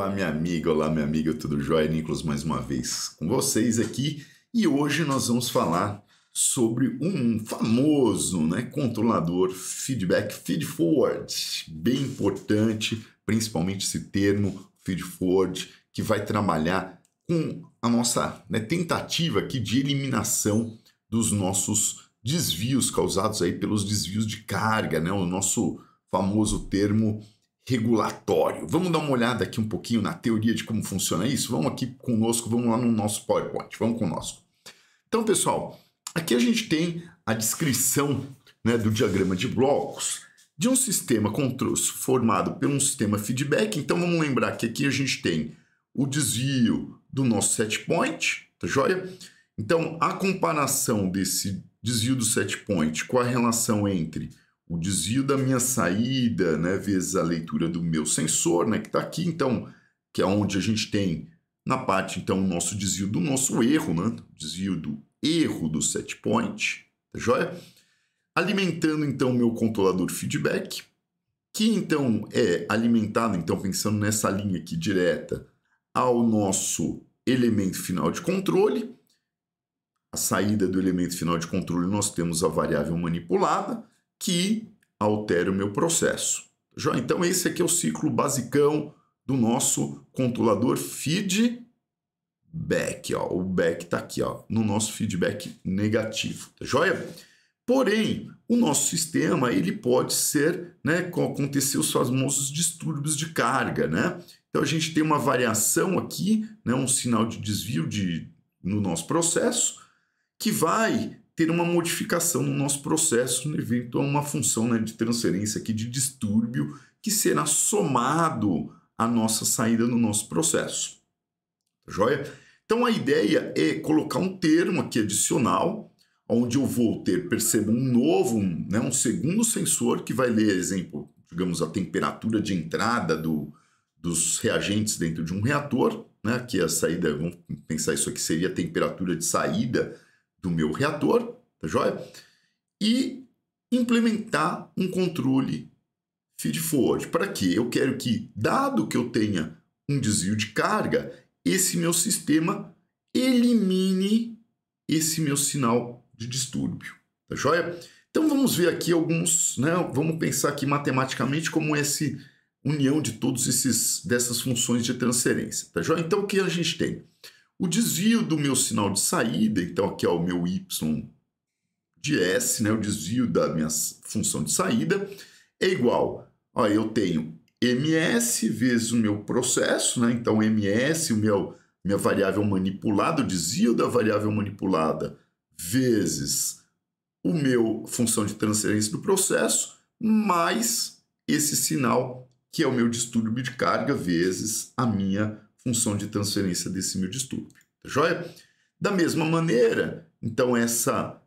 Olá, minha amiga, olá, minha amiga, tudo jóia? Nicolas mais uma vez com vocês aqui e hoje nós vamos falar sobre um famoso né, controlador feedback, feedforward bem importante, principalmente esse termo feedforward que vai trabalhar com a nossa né, tentativa aqui de eliminação dos nossos desvios causados aí pelos desvios de carga, né, o nosso famoso termo regulatório. Vamos dar uma olhada aqui um pouquinho na teoria de como funciona isso? Vamos aqui conosco, vamos lá no nosso PowerPoint, vamos conosco. Então, pessoal, aqui a gente tem a descrição né, do diagrama de blocos de um sistema formado por um sistema feedback. Então, vamos lembrar que aqui a gente tem o desvio do nosso set point, tá joia? Então, a comparação desse desvio do set point com a relação entre o desvio da minha saída, né, vezes a leitura do meu sensor, né, que está aqui, então, que é onde a gente tem na parte, então, o nosso desvio do nosso erro, né, desvio do erro do set point, tá joia? Alimentando, então, o meu controlador feedback, que, então, é alimentado, então, pensando nessa linha aqui direta, ao nosso elemento final de controle. A saída do elemento final de controle, nós temos a variável manipulada, que altere o meu processo. Então esse aqui é o ciclo basicão do nosso controlador feedback. Ó. O back está aqui ó, no nosso feedback negativo, tá joia? Porém, o nosso sistema ele pode ser, né, acontecer os famosos distúrbios de carga, né? Então a gente tem uma variação aqui, né, um sinal de desvio de, no nosso processo, que vai ter uma modificação no nosso processo evento né? a uma função né, de transferência aqui de distúrbio que será somado à nossa saída no nosso processo. Tá joia? Então a ideia é colocar um termo aqui adicional, onde eu vou ter, perceba, um novo, um, né, um segundo sensor que vai ler, exemplo, digamos, a temperatura de entrada do, dos reagentes dentro de um reator, né, que a saída, vamos pensar isso aqui, seria a temperatura de saída do meu reator tá joia? E implementar um controle feed forward. Para quê? Eu quero que, dado que eu tenha um desvio de carga, esse meu sistema elimine esse meu sinal de distúrbio, tá joia? Então vamos ver aqui alguns, né? Vamos pensar aqui matematicamente como essa união de todos esses dessas funções de transferência, tá joia? Então o que a gente tem? O desvio do meu sinal de saída, então aqui é o meu y de S, né, o desvio da minha função de saída, é igual ó, eu tenho ms vezes o meu processo, né? então ms, o meu, minha variável manipulada, o desvio da variável manipulada, vezes o meu função de transferência do processo, mais esse sinal que é o meu distúrbio de carga, vezes a minha função de transferência desse meu distúrbio. Tá joia? Da mesma maneira, então essa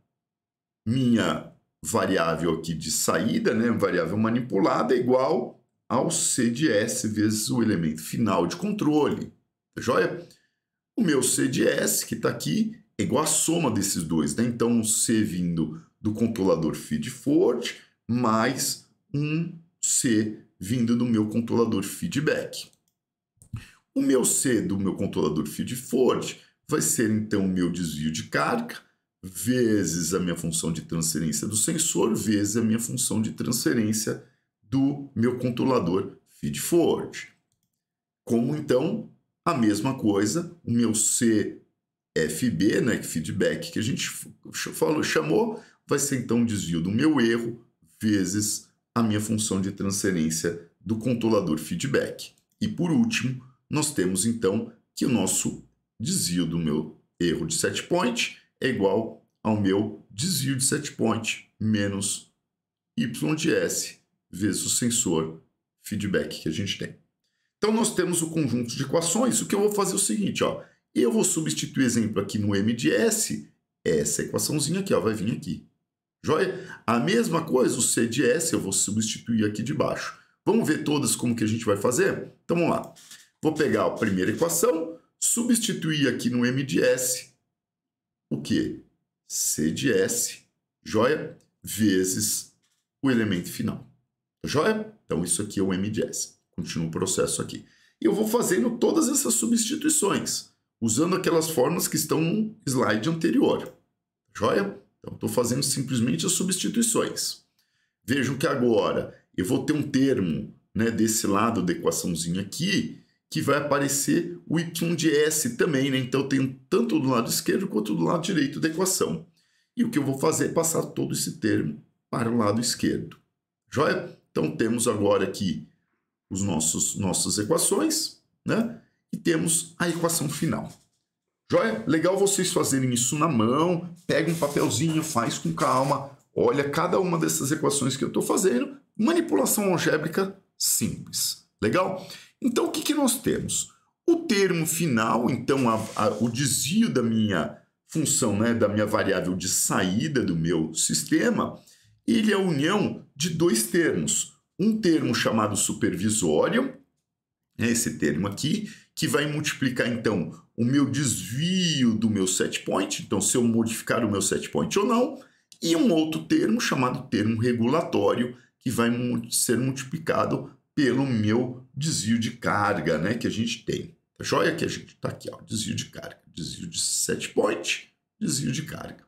minha variável aqui de saída, né, variável manipulada, é igual ao C de S vezes o elemento final de controle. Tá joia? O meu C de S, que está aqui, é igual à soma desses dois. Né? Então, um C vindo do controlador feed forward mais um C vindo do meu controlador feedback. O meu C do meu controlador feed forward vai ser, então, o meu desvio de carga vezes a minha função de transferência do sensor, vezes a minha função de transferência do meu controlador feed forward. Como então a mesma coisa, o meu CFB, né, feedback que a gente falou, chamou, vai ser então o desvio do meu erro vezes a minha função de transferência do controlador feedback. E por último, nós temos então que o nosso desvio do meu erro de set point é igual ao meu desvio de setpoint point menos y de S vezes o sensor feedback que a gente tem. Então nós temos o conjunto de equações. O que eu vou fazer é o seguinte, ó. Eu vou substituir exemplo aqui no M de S, essa equaçãozinha aqui, ó, vai vir aqui. Joia? A mesma coisa, o C de S eu vou substituir aqui de baixo. Vamos ver todas como que a gente vai fazer? Então vamos lá. Vou pegar a primeira equação, substituir aqui no M de S o que? C de S, joia, vezes o elemento final. Tá joia? Então isso aqui é o M de S. Continua o processo aqui. E eu vou fazendo todas essas substituições, usando aquelas formas que estão no slide anterior. Tá joia? Então estou fazendo simplesmente as substituições. Vejam que agora eu vou ter um termo né, desse lado da equaçãozinha aqui, que vai aparecer o y de s também, né? Então eu tenho tanto do lado esquerdo quanto do lado direito da equação. E o que eu vou fazer é passar todo esse termo para o lado esquerdo. Joia? Então temos agora aqui os nossos nossas equações, né? E temos a equação final. Joia? Legal vocês fazerem isso na mão. Pega um papelzinho, faz com calma. Olha cada uma dessas equações que eu estou fazendo. Manipulação algébrica simples. Legal? Então, o que, que nós temos? O termo final, então, a, a, o desvio da minha função, né, da minha variável de saída do meu sistema, ele é a união de dois termos. Um termo chamado supervisório, é né, esse termo aqui, que vai multiplicar, então, o meu desvio do meu setpoint, então, se eu modificar o meu setpoint ou não, e um outro termo chamado termo regulatório, que vai ser multiplicado pelo meu desvio de carga né, que a gente tem. Tá joia que a gente está aqui, ó, desvio de carga, desvio de set point, desvio de carga.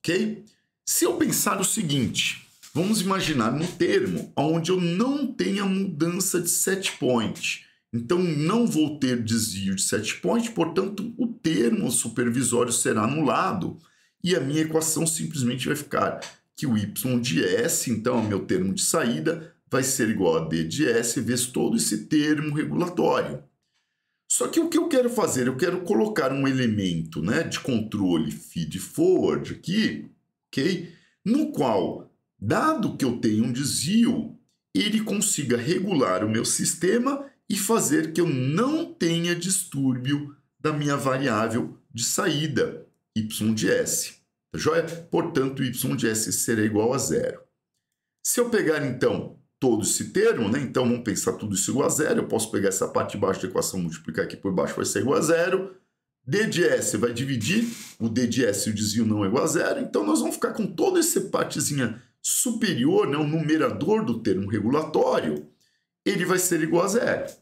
Ok? Se eu pensar o seguinte, vamos imaginar um termo onde eu não tenha mudança de set point. Então, não vou ter desvio de set point, portanto, o termo supervisório será anulado e a minha equação simplesmente vai ficar que o y de S, então, é o meu termo de saída, vai ser igual a D de S vezes todo esse termo regulatório. Só que o que eu quero fazer? Eu quero colocar um elemento né, de controle feed forward aqui, ok? No qual, dado que eu tenho um desvio, ele consiga regular o meu sistema e fazer que eu não tenha distúrbio da minha variável de saída, y de S. Tá joia? Portanto, y de S será igual a zero. Se eu pegar, então, todo esse termo, né? Então vamos pensar tudo isso igual a zero. Eu posso pegar essa parte de baixo da equação, multiplicar aqui por baixo, vai ser igual a zero. D de S vai dividir, o D de S e o desvio não é igual a zero. Então nós vamos ficar com toda essa partezinha superior, né? o numerador do termo regulatório, ele vai ser igual a zero.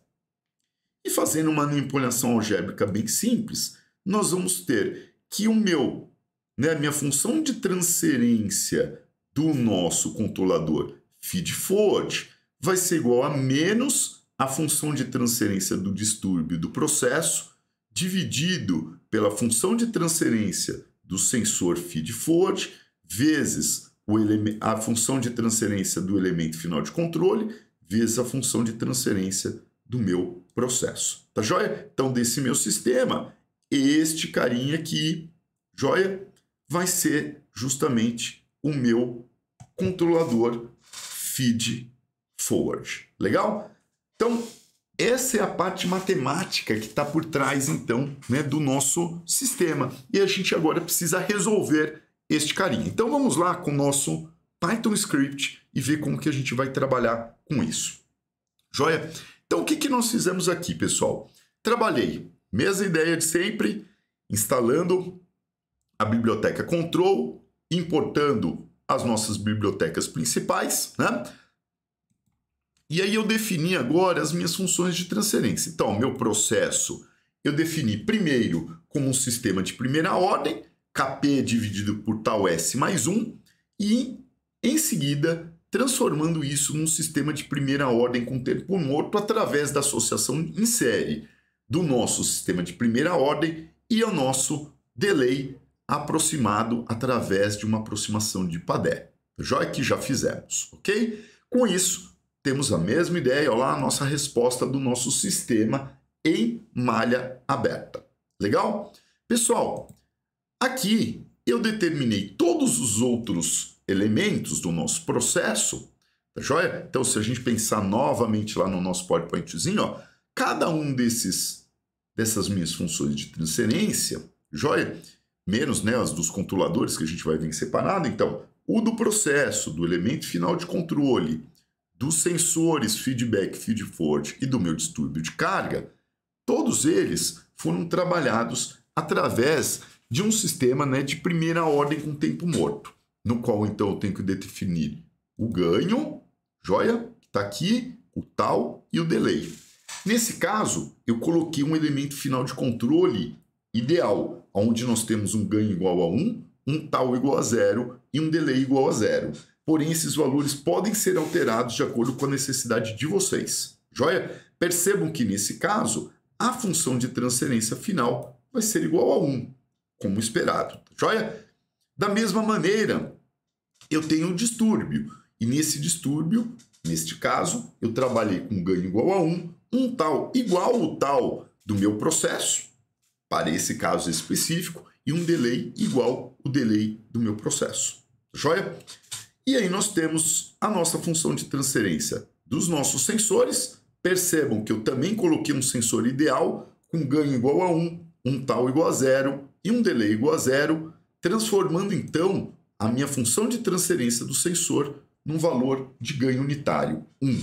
E fazendo uma manipulação algébrica bem simples, nós vamos ter que o meu, né, a minha função de transferência do nosso controlador feed forward vai ser igual a menos a função de transferência do distúrbio do processo dividido pela função de transferência do sensor feed forward vezes a função de transferência do elemento final de controle vezes a função de transferência do meu processo. Tá joia? Então, desse meu sistema, este carinha aqui, joia, vai ser justamente o meu controlador feed forward. Legal? Então, essa é a parte matemática que está por trás, então, né, do nosso sistema. E a gente agora precisa resolver este carinha. Então, vamos lá com o nosso Python script e ver como que a gente vai trabalhar com isso. Joia? Então, o que, que nós fizemos aqui, pessoal? Trabalhei, mesma ideia de sempre, instalando a biblioteca control, importando as nossas bibliotecas principais, né? E aí eu defini agora as minhas funções de transferência. Então, meu processo eu defini primeiro como um sistema de primeira ordem, Kp dividido por tal S mais 1, e em seguida transformando isso num sistema de primeira ordem com tempo morto através da associação em série do nosso sistema de primeira ordem e ao nosso delay aproximado através de uma aproximação de padé. Joia que já fizemos, ok? Com isso, temos a mesma ideia, olha lá a nossa resposta do nosso sistema em malha aberta. Legal? Pessoal, aqui eu determinei todos os outros elementos do nosso processo, tá joia? Então, se a gente pensar novamente lá no nosso PowerPointzinho, ó, cada um desses dessas minhas funções de transferência, joia? menos né, as dos controladores, que a gente vai ver separado. Então, o do processo, do elemento final de controle, dos sensores feedback, feedforward e do meu distúrbio de carga, todos eles foram trabalhados através de um sistema né, de primeira ordem com tempo morto, no qual então eu tenho que definir o ganho, joia, que está aqui, o tal e o delay. Nesse caso, eu coloquei um elemento final de controle ideal, onde nós temos um ganho igual a 1, um tal igual a 0 e um delay igual a 0. Porém, esses valores podem ser alterados de acordo com a necessidade de vocês. Joia? Percebam que nesse caso, a função de transferência final vai ser igual a 1, como esperado. Joia? Da mesma maneira, eu tenho um distúrbio. E nesse distúrbio, neste caso, eu trabalhei com ganho igual a 1, um tal igual o tal do meu processo, para esse caso específico e um delay igual o delay do meu processo. Joia? E aí nós temos a nossa função de transferência dos nossos sensores. Percebam que eu também coloquei um sensor ideal com ganho igual a 1, um tal igual a 0 e um delay igual a 0, transformando então a minha função de transferência do sensor num valor de ganho unitário 1,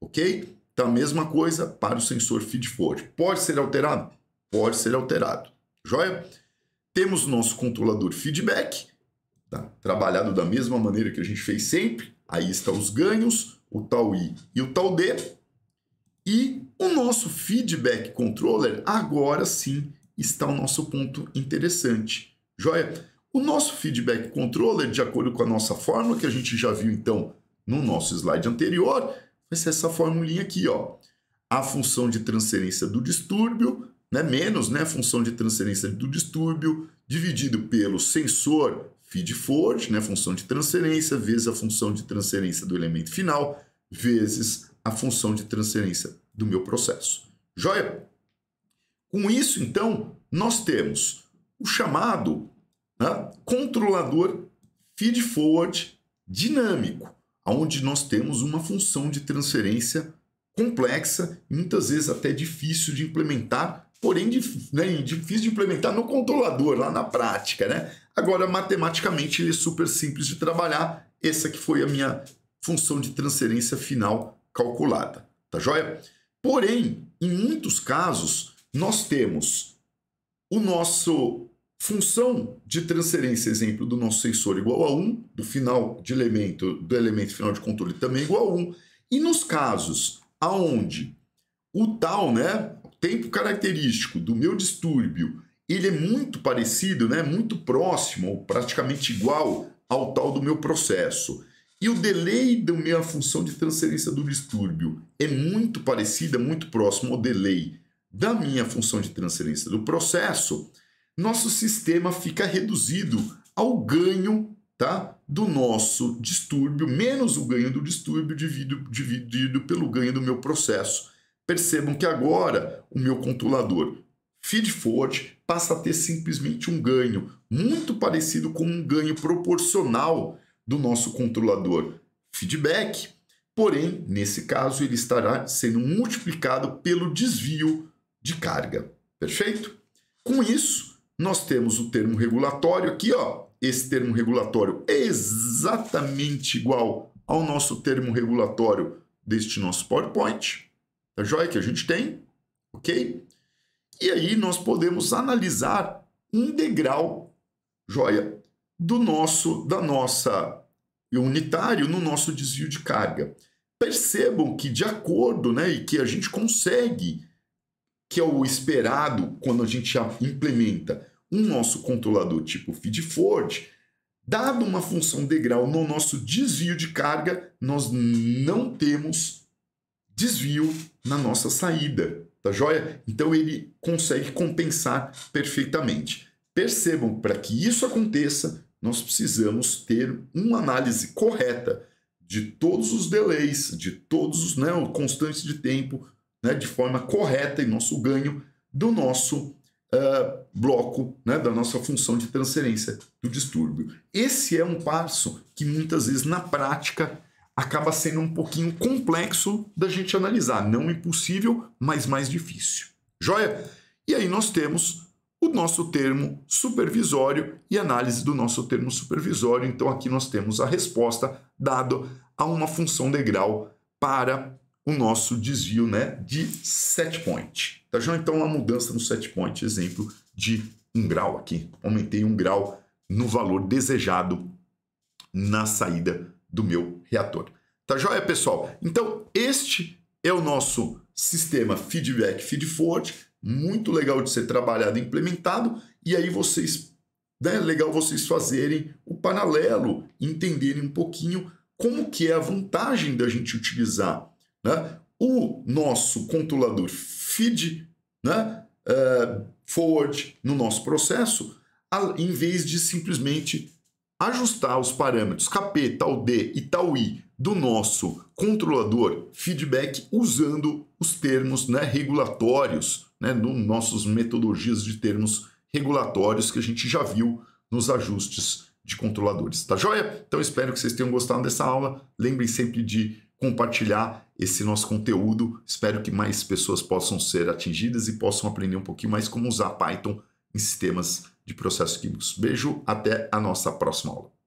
ok? Então a mesma coisa para o sensor feed-forward. Pode ser alterado? pode ser alterado. Joia? Temos nosso controlador feedback, tá? trabalhado da mesma maneira que a gente fez sempre. Aí estão os ganhos, o tal I e o tal D. E o nosso feedback controller, agora sim, está o nosso ponto interessante. Joia? O nosso feedback controller, de acordo com a nossa fórmula, que a gente já viu então no nosso slide anterior, vai ser essa formulinha aqui, ó. A função de transferência do distúrbio né, menos né, a função de transferência do distúrbio, dividido pelo sensor feed forward, né, função de transferência, vezes a função de transferência do elemento final, vezes a função de transferência do meu processo. Joia? Com isso, então, nós temos o chamado né, controlador feed forward dinâmico, onde nós temos uma função de transferência complexa, muitas vezes até difícil de implementar, porém né, difícil de implementar no controlador, lá na prática, né? Agora, matematicamente, ele é super simples de trabalhar. Essa que foi a minha função de transferência final calculada, tá joia? Porém, em muitos casos, nós temos o nosso função de transferência, exemplo, do nosso sensor igual a 1, do final de elemento, do elemento final de controle também igual a 1. E nos casos aonde o tal, né, tempo característico do meu distúrbio ele é muito parecido, né, muito próximo, ou praticamente igual ao tal do meu processo. E o delay da minha função de transferência do distúrbio é muito parecida, é muito próximo ao delay da minha função de transferência do processo, nosso sistema fica reduzido ao ganho tá, do nosso distúrbio, menos o ganho do distúrbio dividido, dividido pelo ganho do meu processo. Percebam que agora o meu controlador feed forward passa a ter simplesmente um ganho, muito parecido com um ganho proporcional do nosso controlador feedback. Porém, nesse caso, ele estará sendo multiplicado pelo desvio de carga. Perfeito? Com isso, nós temos o termo regulatório aqui, ó. Esse termo regulatório é exatamente igual ao nosso termo regulatório deste nosso PowerPoint da tá joia que a gente tem, ok? E aí nós podemos analisar degrau joia do nosso, da nossa unitário no nosso desvio de carga. Percebam que de acordo, né, e que a gente consegue, que é o esperado quando a gente implementa um nosso controlador tipo feed forward, dado uma função degrau no nosso desvio de carga, nós não temos desvio na nossa saída, tá joia? Então ele consegue compensar perfeitamente. Percebam, para que isso aconteça, nós precisamos ter uma análise correta de todos os delays, de todos os né, constantes de tempo, né, de forma correta em nosso ganho do nosso uh, bloco, né, da nossa função de transferência do distúrbio. Esse é um passo que muitas vezes na prática acaba sendo um pouquinho complexo da gente analisar. Não impossível, mas mais difícil. Joia? E aí nós temos o nosso termo supervisório e análise do nosso termo supervisório. Então aqui nós temos a resposta dado a uma função degrau para o nosso desvio né, de set point. Tá, João? Então a mudança no set point, exemplo de um grau aqui. Aumentei um grau no valor desejado na saída do meu reator. Tá joia, pessoal? Então, este é o nosso sistema feedback feed forward, muito legal de ser trabalhado e implementado, e aí vocês, né, legal vocês fazerem o paralelo, entenderem um pouquinho como que é a vantagem da gente utilizar, né, o nosso controlador feed, né, uh, forward no nosso processo, em vez de simplesmente ajustar os parâmetros KP, tal D e tal I do nosso controlador feedback usando os termos né, regulatórios, né, no nossos metodologias de termos regulatórios que a gente já viu nos ajustes de controladores. Tá joia? Então espero que vocês tenham gostado dessa aula. Lembrem sempre de compartilhar esse nosso conteúdo. Espero que mais pessoas possam ser atingidas e possam aprender um pouquinho mais como usar Python em sistemas de processos químicos. Beijo, até a nossa próxima aula.